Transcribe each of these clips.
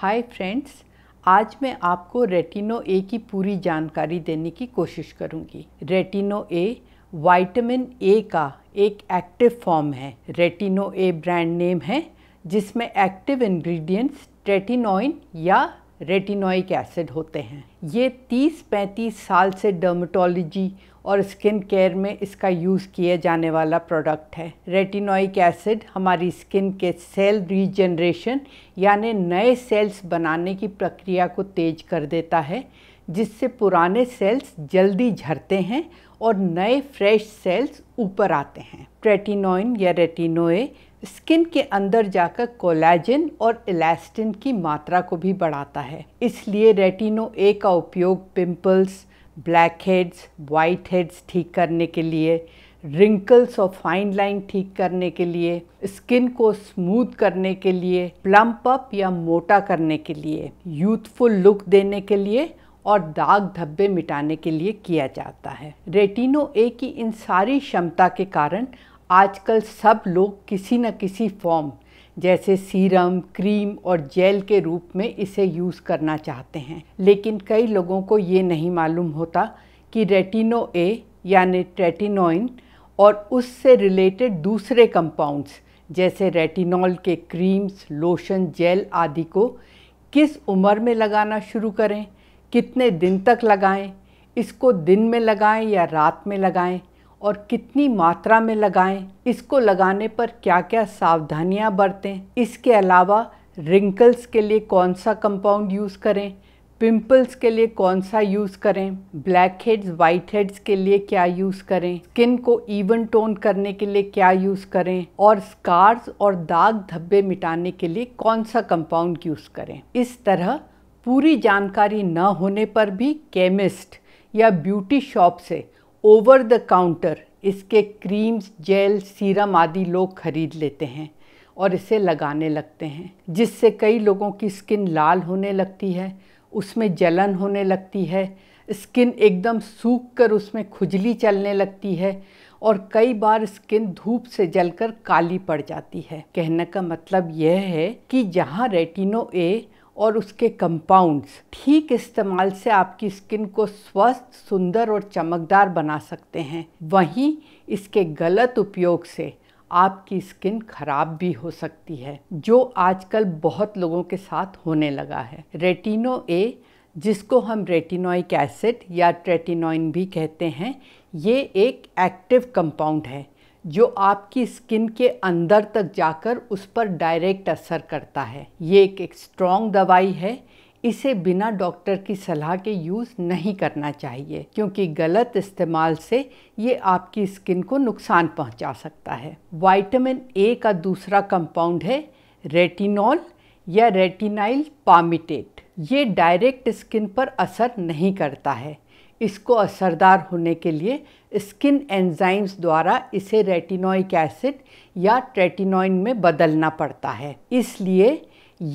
Hi friends आज मैं आपको रेटिनो ए की पूरी जानकारी देने की कोशिश करूंगी। रेटिनो ए वाइटमिन ए का एक एक्टिव फॉर्म है रेटिनो ए ब्रांड नेम है जिसमें एक्टिव इंग्रेडिएंट्स ट्रेटिनोइन या रेटिनोइक एसिड होते हैं ये 30-35 साल से डर्मेटोलॉजी और स्किन केयर में इसका यूज़ किया जाने वाला प्रोडक्ट है रेटिनोइक एसिड हमारी स्किन के सेल रीजनरेशन यानी नए सेल्स बनाने की प्रक्रिया को तेज कर देता है जिससे पुराने सेल्स जल्दी झरते हैं और नए फ्रेश सेल्स ऊपर आते हैं ट्रेटिनोइन या रेटिनोए स्किन के अंदर जाकर कोलेजन और इलास्टिन की मात्रा को भी बढ़ाता है इसलिए रेटिनो ए का उपयोग pimples blackheads whiteheads ठीक करने के लिए रिंकल्स और फाइन लाइन ठीक करने के लिए स्किन को स्मूथ करने के लिए प्लम्प अप या मोटा करने के लिए यूथफुल लुक देने के लिए और दाग धब्बे मिटाने के लिए किया जाता है रेटिनो ए की इन सारी क्षमता के कारण आजकल सब लोग किसी न किसी फॉर्म जैसे सीरम क्रीम और जेल के रूप में इसे यूज़ करना चाहते हैं लेकिन कई लोगों को ये नहीं मालूम होता कि रेटिनो ए यानी ट्रेटिनोइन और उससे रिलेटेड दूसरे कंपाउंड्स जैसे रेटिनॉल के क्रीम्स लोशन जेल आदि को किस उम्र में लगाना शुरू करें कितने दिन तक लगाएं इसको दिन में लगाएं या रात में लगाएं और कितनी मात्रा में लगाएं इसको लगाने पर क्या क्या सावधानियां बरतें इसके अलावा रिंकल्स के लिए कौन सा कंपाउंड यूज़ करें पिंपल्स के लिए कौन सा यूज़ करें ब्लैक हेड्स वाइट हेड्स के लिए क्या यूज़ करें स्किन को इवन टोन करने के लिए क्या यूज़ करें और स्कार्स और दाग धब्बे मिटाने के लिए कौन सा कंपाउंड यूज़ करें इस तरह पूरी जानकारी न होने पर भी केमिस्ट या ब्यूटी शॉप से ओवर द काउंटर इसके क्रीम्स जेल सीरम आदि लोग खरीद लेते हैं और इसे लगाने लगते हैं जिससे कई लोगों की स्किन लाल होने लगती है उसमें जलन होने लगती है स्किन एकदम सूख कर उसमें खुजली चलने लगती है और कई बार स्किन धूप से जलकर काली पड़ जाती है कहने का मतलब यह है कि जहाँ रेटिनो ए और उसके कंपाउंड्स ठीक इस्तेमाल से आपकी स्किन को स्वस्थ सुंदर और चमकदार बना सकते हैं वहीं इसके गलत उपयोग से आपकी स्किन खराब भी हो सकती है जो आजकल बहुत लोगों के साथ होने लगा है रेटिनो ए जिसको हम रेटिनोइक एसिड या ट्रेटिनोइन भी कहते हैं ये एक एक्टिव कंपाउंड है जो आपकी स्किन के अंदर तक जाकर उस पर डायरेक्ट असर करता है ये एक, एक स्ट्रॉन्ग दवाई है इसे बिना डॉक्टर की सलाह के यूज़ नहीं करना चाहिए क्योंकि गलत इस्तेमाल से ये आपकी स्किन को नुकसान पहुंचा सकता है वाइटामिन ए का दूसरा कंपाउंड है रेटिनॉल या रेटिनाइल पामिटेट ये डायरेक्ट स्किन पर असर नहीं करता है इसको असरदार होने के लिए स्किन एंजाइम्स द्वारा इसे रेटिनोइक एसिड या ट्रेटिनोइन में बदलना पड़ता है इसलिए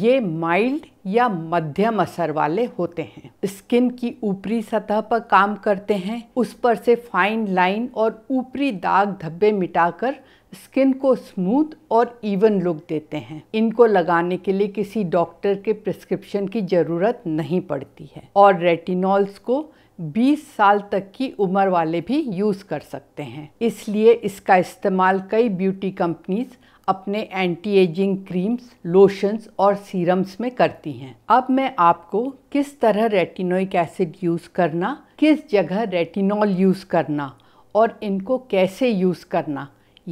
ये माइल्ड या मध्यम असर वाले होते हैं स्किन की ऊपरी सतह पर काम करते हैं उस पर से फाइन लाइन और ऊपरी दाग धब्बे मिटाकर स्किन को स्मूथ और इवन लुक देते हैं इनको लगाने के लिए किसी डॉक्टर के प्रिस्क्रिप्शन की ज़रूरत नहीं पड़ती है और रेटिनॉल्स को 20 साल तक की उम्र वाले भी यूज़ कर सकते हैं इसलिए इसका इस्तेमाल कई ब्यूटी कंपनीज अपने एंटी एजिंग क्रीम्स लोशंस और सीरम्स में करती हैं अब मैं आपको किस तरह रेटिनोइक एसिड यूज़ करना किस जगह रेटिनॉल यूज़ करना और इनको कैसे यूज़ करना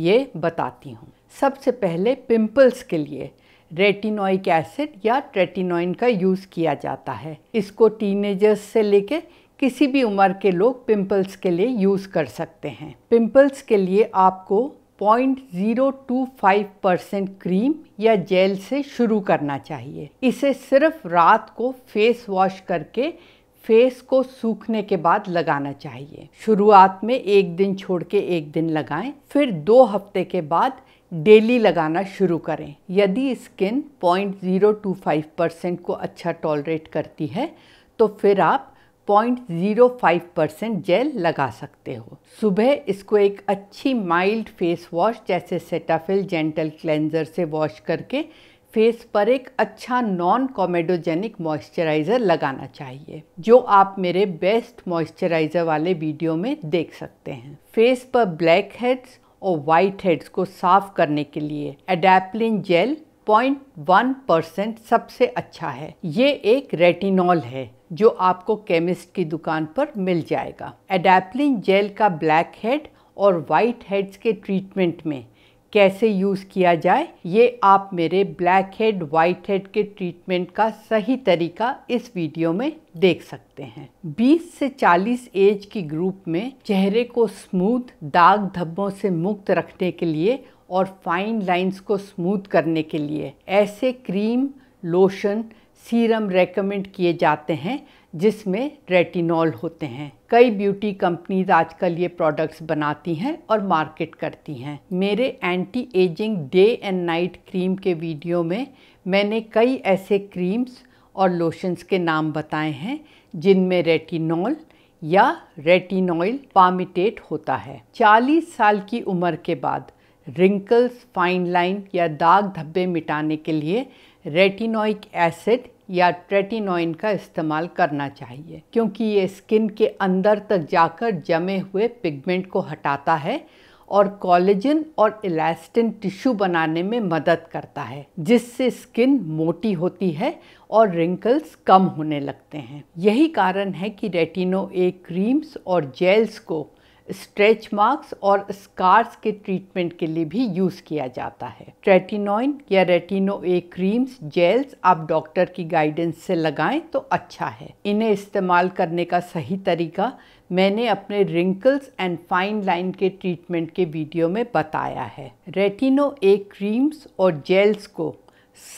ये बताती हूँ सबसे पहले पिंपल्स के लिए रेटिनोइक एसिड या ट्रेटिनोइन का यूज़ किया जाता है इसको टीनेजर्स से लेके किसी भी उम्र के लोग पिंपल्स के लिए यूज़ कर सकते हैं पिंपल्स के लिए आपको 0.025 परसेंट क्रीम या जेल से शुरू करना चाहिए इसे सिर्फ रात को फेस वॉश करके फेस को सूखने के बाद लगाना चाहिए शुरुआत में एक दिन छोड़ के एक दिन लगाएं फिर दो हफ्ते के बाद डेली लगाना शुरू करें यदि स्किन 0.025 परसेंट को अच्छा टॉलरेट करती है तो फिर आप 0.05 परसेंट जेल लगा सकते हो सुबह इसको एक अच्छी माइल्ड फेस वॉश जैसे सेटाफिल जेंटल क्लेंजर से वॉश करके फेस पर एक अच्छा नॉन कॉमेडोजेनिक मॉइस्चराइज़र लगाना चाहिए जो आप मेरे बेस्ट मॉइस्चराइज़र वाले वीडियो में देख सकते हैं फेस पर ब्लैक हेड्स और वाइट हेड्स को साफ करने के लिए एडेप्लिन जेल 0.1 परसेंट सबसे अच्छा है ये एक रेटिनॉल है जो आपको केमिस्ट की दुकान पर मिल जाएगा एडेप्लिन जेल का ब्लैक हेड और वाइट हेड्स के ट्रीटमेंट में कैसे यूज़ किया जाए ये आप मेरे ब्लैक हेड वाइट हेड के ट्रीटमेंट का सही तरीका इस वीडियो में देख सकते हैं 20 से 40 एज की ग्रुप में चेहरे को स्मूथ दाग धब्बों से मुक्त रखने के लिए और फाइन लाइंस को स्मूथ करने के लिए ऐसे क्रीम लोशन सीरम रेकमेंड किए जाते हैं जिसमें रेटिनॉल होते हैं कई ब्यूटी कंपनीज आजकल ये प्रोडक्ट्स बनाती हैं और मार्केट करती हैं मेरे anti ageing day and night cream के वीडियो में मैंने कई ऐसे क्रीम्स और लोशंस के नाम बताए हैं जिनमें रेटिनॉल या रेटिनॉइल पामिटेट होता है 40 साल की उम्र के बाद रिंकल्स फाइन लाइन या दाग धब्बे मिटाने के लिए रेटिनोइक एसिड या ट्रेटिनोइन का इस्तेमाल करना चाहिए क्योंकि ये स्किन के अंदर तक जाकर जमे हुए पिगमेंट को हटाता है और कॉलेजन और इलास्टिन टिश्यू बनाने में मदद करता है जिससे स्किन मोटी होती है और रिंकल्स कम होने लगते हैं यही कारण है कि रेटिनो ए क्रीम्स और जेल्स को स्ट्रेच मार्क्स और स्कार्स के ट्रीटमेंट के लिए भी यूज़ किया जाता है ट्रेटिनोइन या रेटिनो ए क्रीम्स जेल्स आप डॉक्टर की गाइडेंस से लगाएं तो अच्छा है इन्हें इस्तेमाल करने का सही तरीका मैंने अपने रिंकल्स एंड फाइन लाइन के ट्रीटमेंट के वीडियो में बताया है रेटिनो ए क्रीम्स और जेल्स को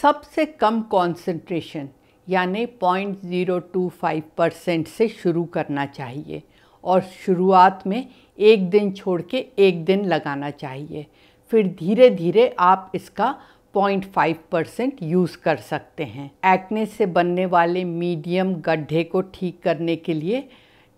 सबसे कम कॉन्सेंट्रेशन यानी 0.025 परसेंट से शुरू करना चाहिए और शुरुआत में एक दिन छोड़ के एक दिन लगाना चाहिए फिर धीरे धीरे आप इसका 0.5 परसेंट यूज़ कर सकते हैं एक्ने से बनने वाले मीडियम गड्ढे को ठीक करने के लिए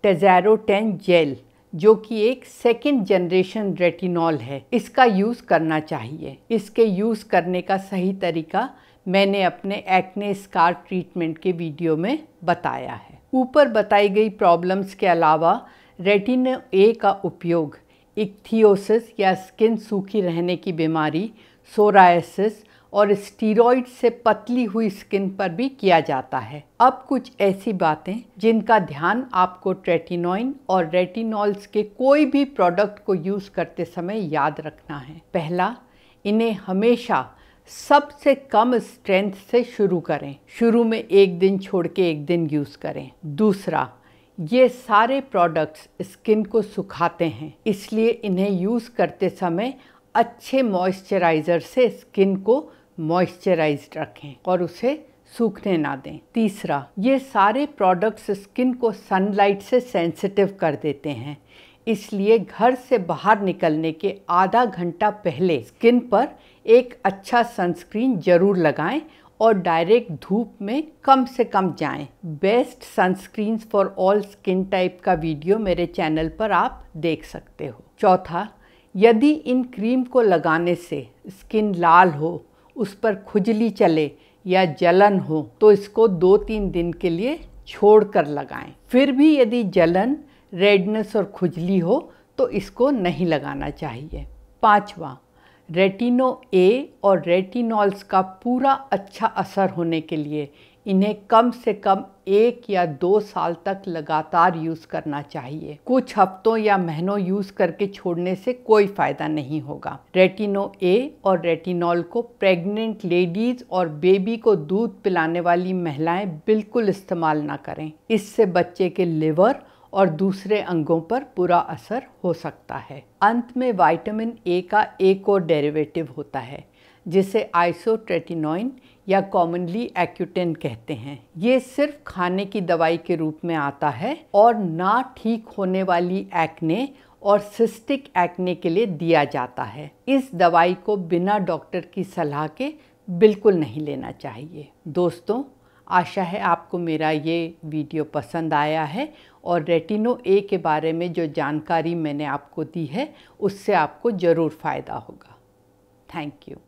टेजैरो टेन जेल जो कि एक सेकेंड जनरेशन रेटिनॉल है इसका यूज़ करना चाहिए इसके यूज़ करने का सही तरीका मैंने अपने एक्ने स्कार ट्रीटमेंट के वीडियो में बताया है ऊपर बताई गई प्रॉब्लम्स के अलावा रेटिन ए का उपयोग इक्थियोसिस या स्किन सूखी रहने की बीमारी सोरायसिस और स्टीरोइड से पतली हुई स्किन पर भी किया जाता है अब कुछ ऐसी बातें जिनका ध्यान आपको ट्रेटिनोइन और रेटिनॉल्स के कोई भी प्रोडक्ट को यूज़ करते समय याद रखना है पहला इन्हें हमेशा सबसे कम स्ट्रेंथ से शुरू करें शुरू में एक दिन छोड़ के एक दिन यूज़ करें दूसरा ये सारे प्रोडक्ट्स स्किन को सुखाते हैं इसलिए इन्हें यूज़ करते समय अच्छे मॉइस्चराइज़र से स्किन को मॉइस्चराइज रखें और उसे सूखने ना दें तीसरा ये सारे प्रोडक्ट्स स्किन को सनलाइट से सेंसिटिव कर देते हैं इसलिए घर से बाहर निकलने के आधा घंटा पहले स्किन पर एक अच्छा सनस्क्रीन जरूर लगाएं और डायरेक्ट धूप में कम से कम जाएं। Best sunscreen for all skin type का वीडियो मेरे चैनल पर आप देख सकते हो चौथा यदि इन क्रीम को लगाने से स्किन लाल हो उस पर खुजली चले या जलन हो तो इसको दो तीन दिन के लिए छोड़ कर लगाएं फिर भी यदि जलन रेडनेस और खुजली हो तो इसको नहीं लगाना चाहिए पाँचवा रेटिनो ए और रेटिनॉल्स का पूरा अच्छा असर होने के लिए इन्हें कम से कम एक या दो साल तक लगातार यूज़ करना चाहिए कुछ हफ्तों या महीनों यूज़ करके छोड़ने से कोई फ़ायदा नहीं होगा रेटिनो ए और रेटिनॉल को प्रेग्नेंट लेडीज़ और बेबी को दूध पिलाने वाली महिलाएं बिल्कुल इस्तेमाल ना करें इससे बच्चे के लिवर और दूसरे अंगों पर बुरा असर हो सकता है अंत में विटामिन ए का एक और डेरिवेटिव होता है जिसे आइसोट्रेटिनोइन या कॉमनली एक्यूटेन कहते हैं ये सिर्फ खाने की दवाई के रूप में आता है और ना ठीक होने वाली एक्ने और सिस्टिक एक्ने के लिए दिया जाता है इस दवाई को बिना डॉक्टर की सलाह के बिल्कुल नहीं लेना चाहिए दोस्तों आशा है आपको मेरा ये वीडियो पसंद आया है और रेटिनो ए के बारे में जो जानकारी मैंने आपको दी है उससे आपको ज़रूर फ़ायदा होगा थैंक यू